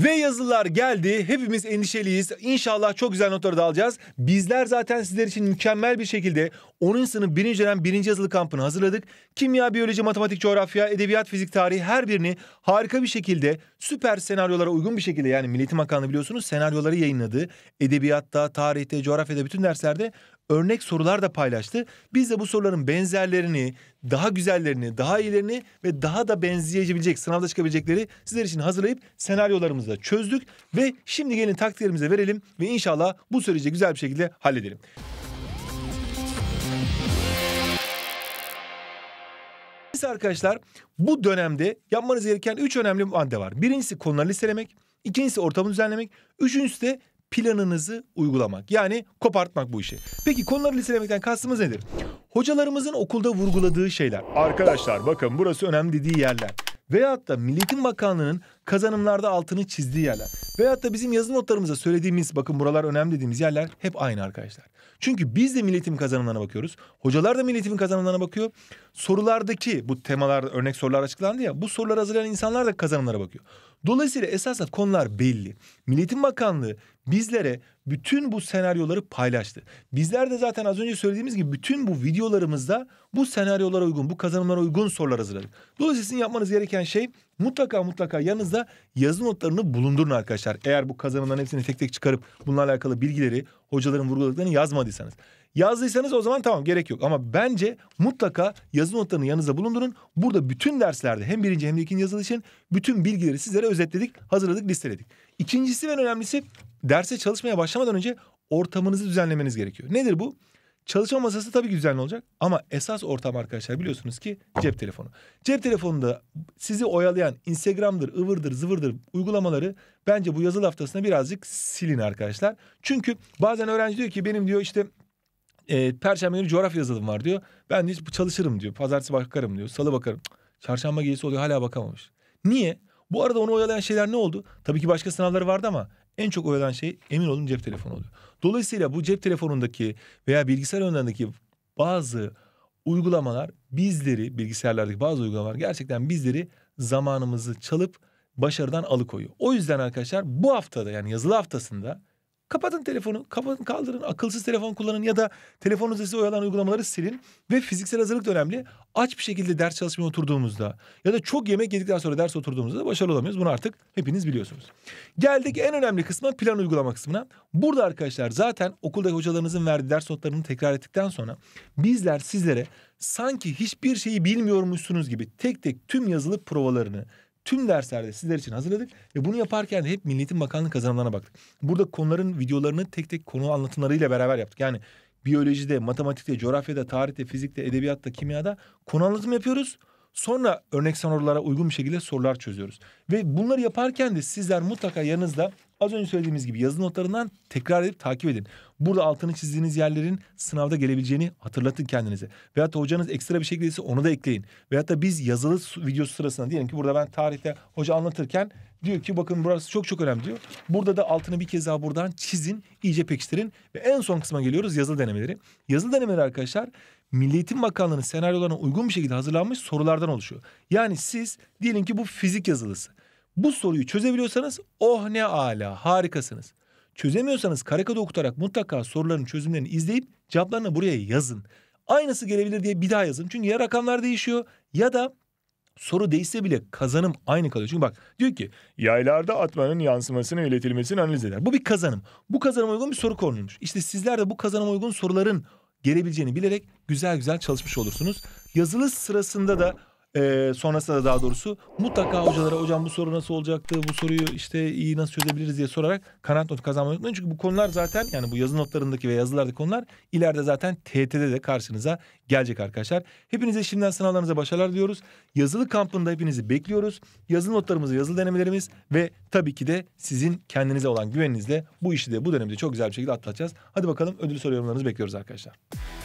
Ve yazılar geldi. Hepimiz endişeliyiz. İnşallah çok güzel notları da alacağız. Bizler zaten sizler için mükemmel bir şekilde 10. sınıf 1. dönem 1. yazılı kampını hazırladık. Kimya, biyoloji, matematik, coğrafya, edebiyat, fizik, tarih her birini harika bir şekilde süper senaryolara uygun bir şekilde yani Milli Eğitim Bakanlığı biliyorsunuz senaryoları yayınladı. Edebiyatta, tarihte, coğrafyada bütün derslerde örnek sorular da paylaştı. Biz de bu soruların benzerlerini, daha güzellerini, daha iyilerini ve daha da benzeyebilecek, sınavda çıkabilecekleri sizler için hazırlayıp senaryolarımızla çözdük. Ve şimdi gelin takdirimize verelim ve inşallah bu süreci güzel bir şekilde halledelim. Neyse arkadaşlar bu dönemde yapmanız gereken üç önemli madde var. Birincisi konuları listelemek, ikincisi ortamı düzenlemek, üçüncüsü de planınızı uygulamak. Yani kopartmak bu işi. Peki konuları listelemekten kastımız nedir? Hocalarımızın okulda vurguladığı şeyler. Arkadaşlar bakın burası önemli dediği yerler. Veyahut da Milliyetin Bakanlığı'nın kazanımlarda altını çizdiği yerler. Veyahut da bizim yazı notlarımızda söylediğimiz bakın buralar önemli dediğimiz yerler hep aynı arkadaşlar. Çünkü biz de milletin kazanımlarına bakıyoruz. Hocalar da milletin kazanımlarına bakıyor sorulardaki bu temalar örnek sorular açıklandı ya bu soruları hazırlayan insanlar da kazanımlara bakıyor. Dolayısıyla esasen konular belli. Milletin Bakanlığı bizlere bütün bu senaryoları paylaştı. Bizler de zaten az önce söylediğimiz gibi bütün bu videolarımızda bu senaryolara uygun, bu kazanımlara uygun sorular hazırladık. Dolayısıyla sizin yapmanız gereken şey mutlaka mutlaka yanınızda yazı notlarını bulundurun arkadaşlar. Eğer bu kazanımların hepsini tek tek çıkarıp bunlarla alakalı bilgileri, hocaların vurguladıklarını yazmadıysanız. Yazdıysanız o zaman tamam gerek yok. Ama bence mutlaka yazı notlarını yanınıza bulundurun. Burada bütün derslerde hem birinci hem de ikinci yazılı için bütün bilgileri sizlere özetledik, hazırladık, listeledik. İkincisi ve en önemlisi derse çalışmaya başlamadan önce ortamınızı düzenlemeniz gerekiyor. Nedir bu? Çalışma masası tabii ki düzenli olacak ama esas ortam arkadaşlar biliyorsunuz ki cep telefonu. Cep telefonunda sizi oyalayan Instagram'dır, ıvırdır, zıvırdır uygulamaları bence bu yazılı haftasında birazcık silin arkadaşlar. Çünkü bazen öğrenci diyor ki benim diyor işte e, Perşembe günü coğrafya yazılım var diyor. Ben de çalışırım diyor. Pazartesi bakarım diyor. Salı bakarım. Çarşamba gecesi oluyor hala bakamamış. Niye? Bu arada onu oyalayan şeyler ne oldu? Tabii ki başka sınavları vardı ama en çok oyalayan şey emin olun cep telefonu oluyor. Dolayısıyla bu cep telefonundaki veya bilgisayar önündeki bazı uygulamalar bizleri bilgisayarlardaki bazı uygulamalar gerçekten bizleri zamanımızı çalıp başarıdan alıkoyuyor. O yüzden arkadaşlar bu haftada yani yazılı haftasında Kapatın telefonu, kapatın, kaldırın, akılsız telefon kullanın ya da telefonunuzda size oyalanan uygulamaları silin. Ve fiziksel hazırlık da önemli. Aç bir şekilde ders çalışmaya oturduğumuzda ya da çok yemek yedikten sonra ders oturduğumuzda da başarılı olamıyoruz. Bunu artık hepiniz biliyorsunuz. Geldik en önemli kısma plan uygulama kısmına. Burada arkadaşlar zaten okulda hocalarınızın verdiği ders notlarını tekrar ettikten sonra bizler sizlere sanki hiçbir şeyi bilmiyormuşsunuz gibi tek tek tüm yazılı provalarını tüm derslerde sizler için hazırladık. Ve bunu yaparken de hep Milli Eğitim Bakanlığı kazanımlarına baktık. Burada konuların videolarını tek tek konu anlatımlarıyla beraber yaptık. Yani biyolojide, matematikte, coğrafyada, tarihte, fizikte, edebiyatta, kimyada konu anlatımı yapıyoruz. Sonra örnek sorulara uygun bir şekilde sorular çözüyoruz. Ve bunları yaparken de sizler mutlaka yanınızda Az önce söylediğimiz gibi yazılı notlarından tekrar edip takip edin. Burada altını çizdiğiniz yerlerin sınavda gelebileceğini hatırlatın kendinize. Veyahut da hocanız ekstra bir şekilde ise onu da ekleyin. Veyahut da biz yazılı videosu sırasında diyelim ki burada ben tarihte hoca anlatırken diyor ki bakın burası çok çok önemli diyor. Burada da altını bir kez daha buradan çizin, iyice pekiştirin ve en son kısma geliyoruz yazılı denemeleri. Yazılı denemeleri arkadaşlar Milli Eğitim Bakanlığı'nın senaryolarına uygun bir şekilde hazırlanmış sorulardan oluşuyor. Yani siz diyelim ki bu fizik yazılısı. Bu soruyu çözebiliyorsanız oh ne ala harikasınız. Çözemiyorsanız karekada okutarak mutlaka soruların çözümlerini izleyip cevaplarını buraya yazın. Aynısı gelebilir diye bir daha yazın. Çünkü ya rakamlar değişiyor ya da soru değişse bile kazanım aynı kalıyor. Çünkü bak diyor ki yaylarda atmanın yansımasını iletilmesini analiz eder. Bu bir kazanım. Bu kazanıma uygun bir soru konulmuş. İşte sizler de bu kazanıma uygun soruların gelebileceğini bilerek güzel güzel çalışmış olursunuz. Yazılı sırasında da e, sonrasında daha doğrusu mutlaka hocalara hocam bu soru nasıl olacaktı bu soruyu işte iyi nasıl çözebiliriz diye sorarak kanat notu kazanmayı unutmayın. Çünkü bu konular zaten yani bu yazı notlarındaki ve yazılardaki konular ileride zaten TET'de de karşınıza gelecek arkadaşlar. Hepinize şimdiden sınavlarınıza başarılar diyoruz. Yazılı kampında hepinizi bekliyoruz. Yazılı notlarımız, yazılı denemelerimiz ve tabii ki de sizin kendinize olan güveninizle bu işi de bu dönemde çok güzel bir şekilde atlatacağız. Hadi bakalım ödül soru yorumlarınızı bekliyoruz arkadaşlar.